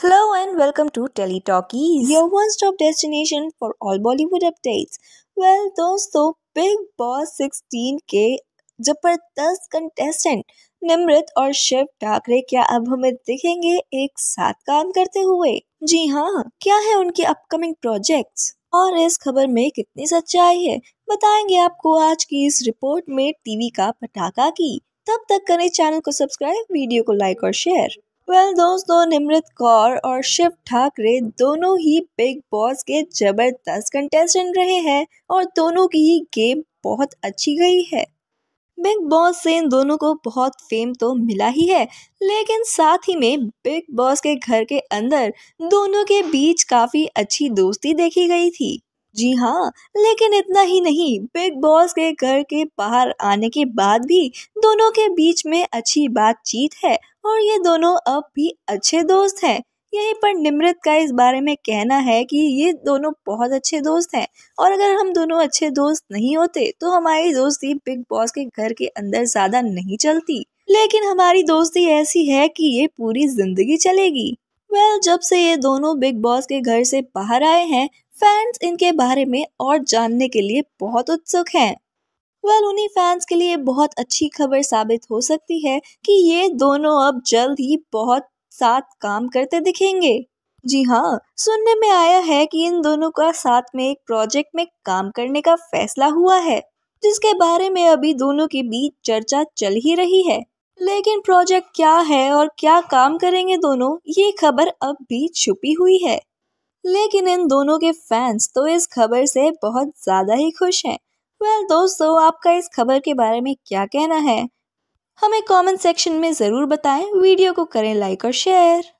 Hello and welcome to Teletalkies, your one-stop destination for all Bollywood updates. Well, दोस्तों big boss 16 के जबरदस्त contestant Nimrit और शिव ठाकरे क्या अब हमें दिखेंगे एक साथ काम करते हुए जी हाँ क्या है उनके अपकमिंग प्रोजेक्ट्स और इस खबर में कितनी सच्चाई है बताएंगे आपको आज की इस रिपोर्ट में टीवी का पटाखा की तब तक करें चैनल को सब्सक्राइब वीडियो को लाइक और शेयर वेल well, दोस्तों निमृत कौर और शिव ठाकरे दोनों ही बिग बॉस के जबरदस्त कंटेस्टेंट रहे हैं और दोनों की ही गेम बहुत अच्छी गई है बिग बॉस से इन दोनों को बहुत फेम तो मिला ही है लेकिन साथ ही में बिग बॉस के घर के अंदर दोनों के बीच काफ़ी अच्छी दोस्ती देखी गई थी जी हाँ लेकिन इतना ही नहीं बिग बॉस के घर के बाहर आने के बाद भी दोनों के बीच में अच्छी बातचीत है और ये दोनों अब भी अच्छे दोस्त हैं यहीं पर निमृत का इस बारे में कहना है कि ये दोनों बहुत अच्छे दोस्त हैं और अगर हम दोनों अच्छे दोस्त नहीं होते तो हमारी दोस्ती बिग बॉस के घर के अंदर ज़्यादा नहीं चलती लेकिन हमारी दोस्ती ऐसी है कि ये पूरी जिंदगी चलेगी वेल well, जब से ये दोनों बिग बॉस के घर से बाहर आए हैं फैंस इनके बारे में और जानने के लिए बहुत उत्सुक हैं वेल well, उन्हीं फैंस के लिए बहुत अच्छी खबर साबित हो सकती है कि ये दोनों अब जल्द ही बहुत साथ काम करते दिखेंगे जी हाँ सुनने में आया है कि इन दोनों का साथ में एक प्रोजेक्ट में काम करने का फैसला हुआ है जिसके बारे में अभी दोनों के बीच चर्चा चल ही रही है लेकिन प्रोजेक्ट क्या है और क्या काम करेंगे दोनों ये खबर अब भी छुपी हुई है लेकिन इन दोनों के फैंस तो इस खबर से बहुत ज़्यादा ही खुश हैं वेल well, दोस्तों आपका इस खबर के बारे में क्या कहना है हमें कमेंट सेक्शन में ज़रूर बताएं वीडियो को करें लाइक और शेयर